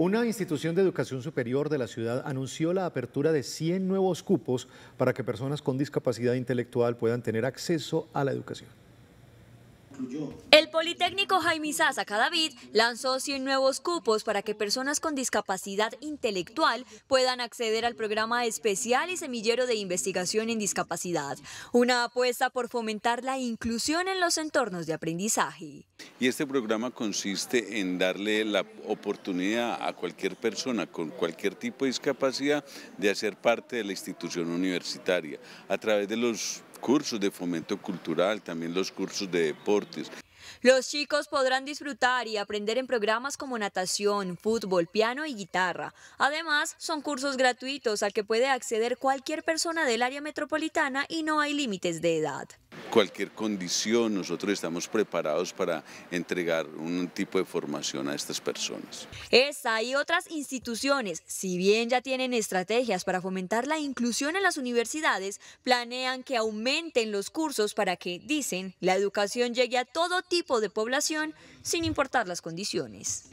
Una institución de educación superior de la ciudad anunció la apertura de 100 nuevos cupos para que personas con discapacidad intelectual puedan tener acceso a la educación. El Politécnico Jaime Sasa Cadavid lanzó 100 nuevos cupos para que personas con discapacidad intelectual puedan acceder al programa especial y semillero de investigación en discapacidad, una apuesta por fomentar la inclusión en los entornos de aprendizaje. Y este programa consiste en darle la oportunidad a cualquier persona con cualquier tipo de discapacidad de hacer parte de la institución universitaria a través de los cursos de fomento cultural, también los cursos de deportes. Los chicos podrán disfrutar y aprender en programas como natación, fútbol, piano y guitarra. Además, son cursos gratuitos al que puede acceder cualquier persona del área metropolitana y no hay límites de edad cualquier condición, nosotros estamos preparados para entregar un tipo de formación a estas personas. Esta y otras instituciones, si bien ya tienen estrategias para fomentar la inclusión en las universidades, planean que aumenten los cursos para que, dicen, la educación llegue a todo tipo de población sin importar las condiciones.